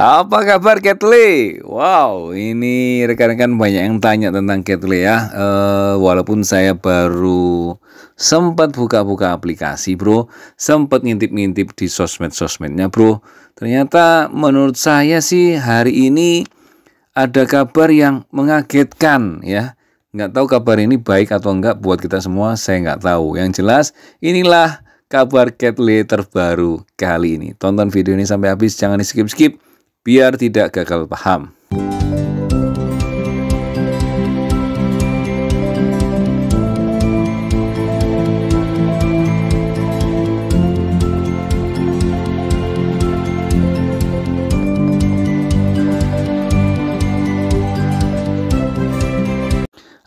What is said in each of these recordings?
Apa kabar Ketle? Wow, ini rekan-rekan banyak yang tanya tentang Ketle ya. E, walaupun saya baru sempat buka-buka aplikasi, Bro, sempat ngintip-ngintip di sosmed-sosmednya, Bro. Ternyata menurut saya sih hari ini ada kabar yang mengagetkan ya. Nggak tahu kabar ini baik atau enggak buat kita semua, saya nggak tahu. Yang jelas, inilah kabar Ketle terbaru kali ini. Tonton video ini sampai habis, jangan di skip-skip. skip skip biar tidak gagal paham.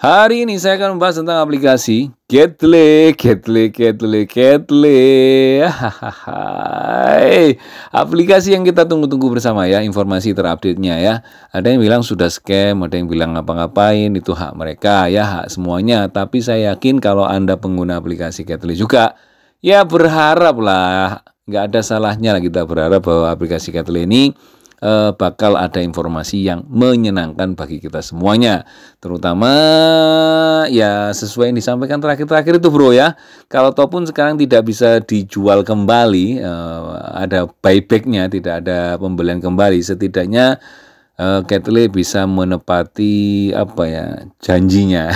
Hari ini saya akan membahas tentang aplikasi Ketle, Ketle, Ketle, Ketle. aplikasi yang kita tunggu-tunggu bersama ya, informasi terupdate-nya ya. Ada yang bilang sudah scam, ada yang bilang ngapa-ngapain, itu hak mereka ya, hak semuanya. Tapi saya yakin kalau Anda pengguna aplikasi Ketle juga, ya berharaplah. Nggak ada salahnya lah kita berharap bahwa aplikasi Ketle ini eh, bakal ada informasi yang menyenangkan bagi kita semuanya. Terutama ya sesuai yang disampaikan terakhir-terakhir itu bro ya. Kalau ataupun sekarang tidak bisa dijual kembali, eh, ada buybacknya, tidak ada pembelian kembali. Setidaknya uh, bisa menepati apa ya janjinya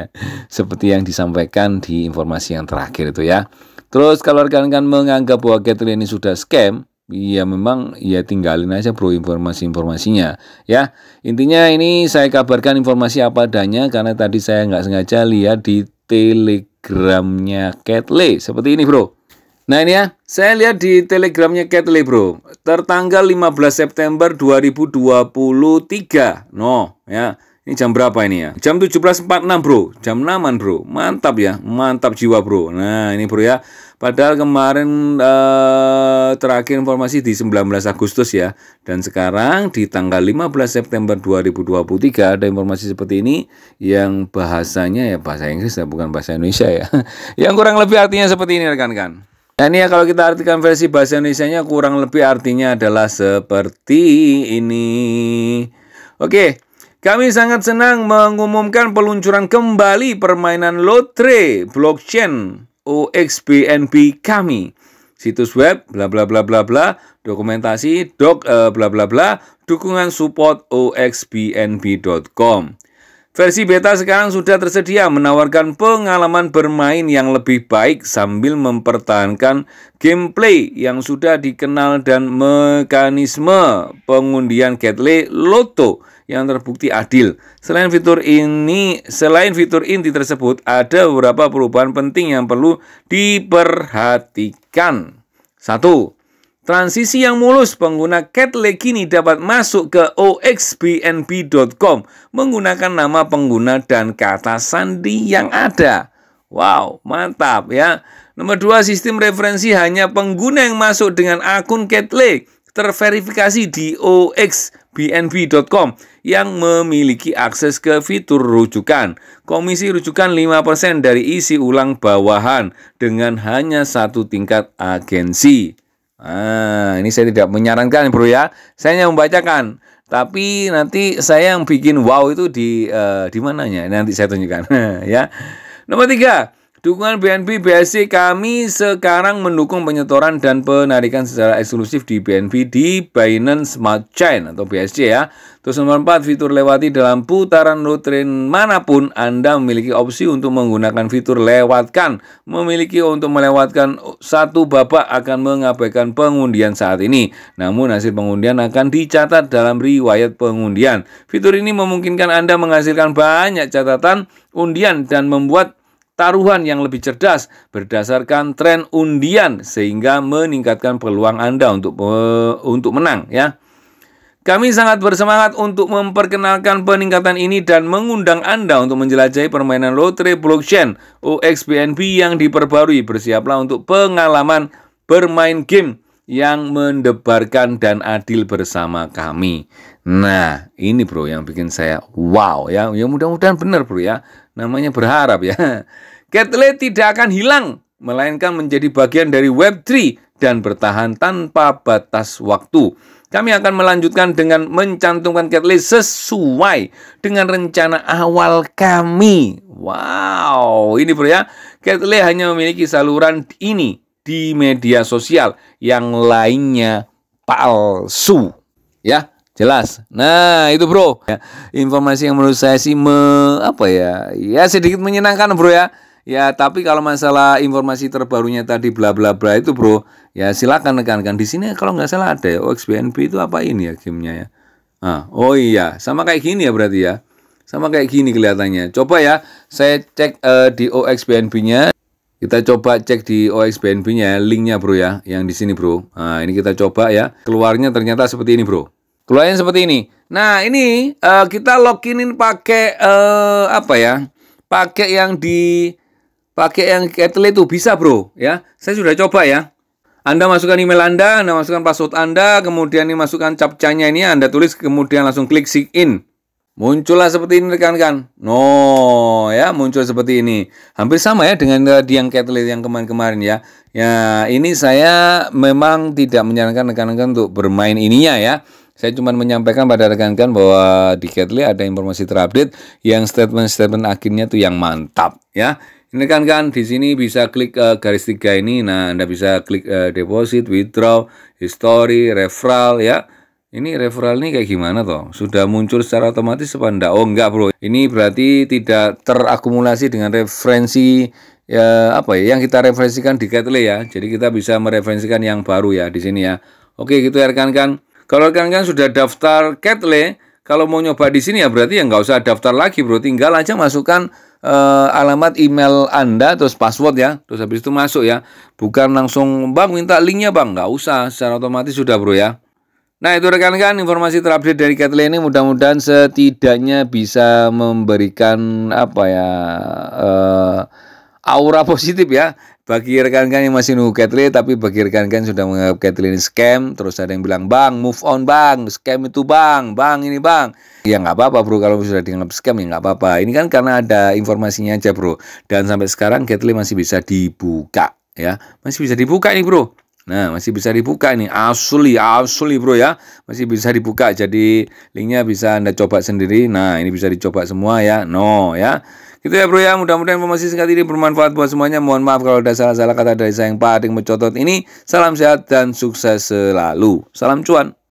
seperti yang disampaikan di informasi yang terakhir itu ya. Terus kalau rekan-rekan menganggap bahwa Catley ini sudah scam, Iya memang ya tinggalin aja bro informasi-informasinya ya intinya ini saya kabarkan informasi apa adanya karena tadi saya nggak sengaja lihat di telegramnya Catley seperti ini bro nah ini ya saya lihat di telegramnya Catley bro tertanggal 15 September 2023 no ya ini jam berapa ini ya? Jam 17.46 bro, jam 6 bro, mantap ya, mantap jiwa bro. Nah ini bro ya, padahal kemarin eh, terakhir informasi di 19 Agustus ya, dan sekarang di tanggal 15 September 2023 ada informasi seperti ini yang bahasanya ya bahasa Inggris ya, bukan bahasa Indonesia ya. yang kurang lebih artinya seperti ini rekan-rekan. Nah ini ya kalau kita artikan versi bahasa Indonesia-nya kurang lebih artinya adalah seperti ini. Oke, kami sangat senang mengumumkan peluncuran kembali permainan lotre blockchain OXBNB kami. Situs web bla bla bla bla bla, dokumentasi dok eh, bla bla bla, dukungan support oxbnb.com. Versi beta sekarang sudah tersedia menawarkan pengalaman bermain yang lebih baik sambil mempertahankan gameplay yang sudah dikenal dan mekanisme pengundian Gateway Loto yang terbukti adil. Selain fitur ini, selain fitur inti tersebut, ada beberapa perubahan penting yang perlu diperhatikan. Satu, Transisi yang mulus pengguna Catlake kini dapat masuk ke oxbnb.com menggunakan nama pengguna dan kata sandi yang ada. Wow, mantap ya. Nomor dua, sistem referensi hanya pengguna yang masuk dengan akun Catlake terverifikasi di OX bnv.com yang memiliki akses ke fitur rujukan. Komisi rujukan 5% dari isi ulang bawahan dengan hanya satu tingkat agensi. Ah, ini saya tidak menyarankan, Bro ya. Saya hanya membacakan. Tapi nanti saya yang bikin wow itu di uh, di mananya? Nanti saya tunjukkan ya. Nomor tiga Dukungan BNB BSI kami sekarang mendukung penyetoran dan penarikan secara eksklusif di BNB di Binance Smart Chain atau BSC ya. Terus nomor 4, fitur lewati dalam putaran rutin manapun Anda memiliki opsi untuk menggunakan fitur lewatkan. Memiliki untuk melewatkan satu babak akan mengabaikan pengundian saat ini. Namun hasil pengundian akan dicatat dalam riwayat pengundian. Fitur ini memungkinkan Anda menghasilkan banyak catatan undian dan membuat taruhan yang lebih cerdas berdasarkan tren undian sehingga meningkatkan peluang Anda untuk uh, untuk menang ya. Kami sangat bersemangat untuk memperkenalkan peningkatan ini dan mengundang Anda untuk menjelajahi permainan lotre blockchain OXBNB yang diperbarui. Bersiaplah untuk pengalaman bermain game yang mendebarkan dan adil bersama kami. Nah, ini bro yang bikin saya wow ya. Ya mudah-mudahan benar bro ya. Namanya berharap ya. Catley tidak akan hilang melainkan menjadi bagian dari Web3 dan bertahan tanpa batas waktu. Kami akan melanjutkan dengan mencantumkan Catley sesuai dengan rencana awal kami. Wow, ini bro ya. Catley hanya memiliki saluran ini di media sosial yang lainnya palsu ya jelas nah itu bro ya, informasi yang menurut saya sih me, apa ya ya sedikit menyenangkan bro ya ya tapi kalau masalah informasi terbarunya tadi bla bla bla itu bro ya silakan rekan-rekan di sini kalau nggak salah ada ya OXBNB oh, itu apa ini ya gamenya ya nah, oh iya sama kayak gini ya berarti ya sama kayak gini kelihatannya coba ya saya cek uh, di OXBNB nya kita coba cek di OXBNB-nya, linknya bro ya, yang di sini bro. Nah, ini kita coba ya, keluarnya ternyata seperti ini bro. Keluarnya seperti ini. Nah, ini uh, kita loginin pakai uh, apa ya? Pakai yang di pakai yang Kettle itu bisa bro ya. Saya sudah coba ya. Anda masukkan email Anda, Anda masukkan password Anda, kemudian ini masukkan captcha-nya ini Anda tulis kemudian langsung klik sign in. Muncullah seperti ini rekan-rekan. No, ya muncul seperti ini. Hampir sama ya dengan eh, di yang catalyst yang kemarin-kemarin ya. Ya, ini saya memang tidak menyarankan rekan-rekan untuk bermain ininya ya. Saya cuma menyampaikan pada rekan-rekan bahwa di Catly ada informasi terupdate yang statement-statement akhirnya tuh yang mantap ya. Ini rekan kan di sini bisa klik uh, garis tiga ini. Nah, Anda bisa klik uh, deposit, withdraw, history, referral ya ini referral ini kayak gimana toh? Sudah muncul secara otomatis apa enggak? Oh enggak bro, ini berarti tidak terakumulasi dengan referensi ya apa ya yang kita referensikan di Catley ya. Jadi kita bisa mereferensikan yang baru ya di sini ya. Oke gitu ya rekan-rekan. Kalau rekan-rekan sudah daftar Catley, kalau mau nyoba di sini ya berarti ya nggak usah daftar lagi bro. Tinggal aja masukkan eh, alamat email Anda terus password ya. Terus habis itu masuk ya. Bukan langsung bang minta linknya bang, nggak usah. Secara otomatis sudah bro ya. Nah itu rekan-rekan informasi terupdate dari Kathleen ini mudah-mudahan setidaknya bisa memberikan apa ya uh, aura positif ya bagi rekan-rekan yang masih nunggu Kathleen tapi bagi rekan-rekan sudah menganggap Kathleen ini scam terus ada yang bilang bang move on bang scam itu bang bang ini bang ya nggak apa-apa bro kalau sudah dianggap scam ya nggak apa-apa ini kan karena ada informasinya aja bro dan sampai sekarang Kathleen masih bisa dibuka ya masih bisa dibuka nih bro Nah, masih bisa dibuka ini. Asli, asli bro ya. Masih bisa dibuka. Jadi linknya bisa Anda coba sendiri. Nah, ini bisa dicoba semua ya. No ya. Gitu ya bro ya. Mudah-mudahan informasi singkat ini bermanfaat buat semuanya. Mohon maaf kalau ada salah-salah kata dari saya yang paling mencotot ini. Salam sehat dan sukses selalu. Salam cuan.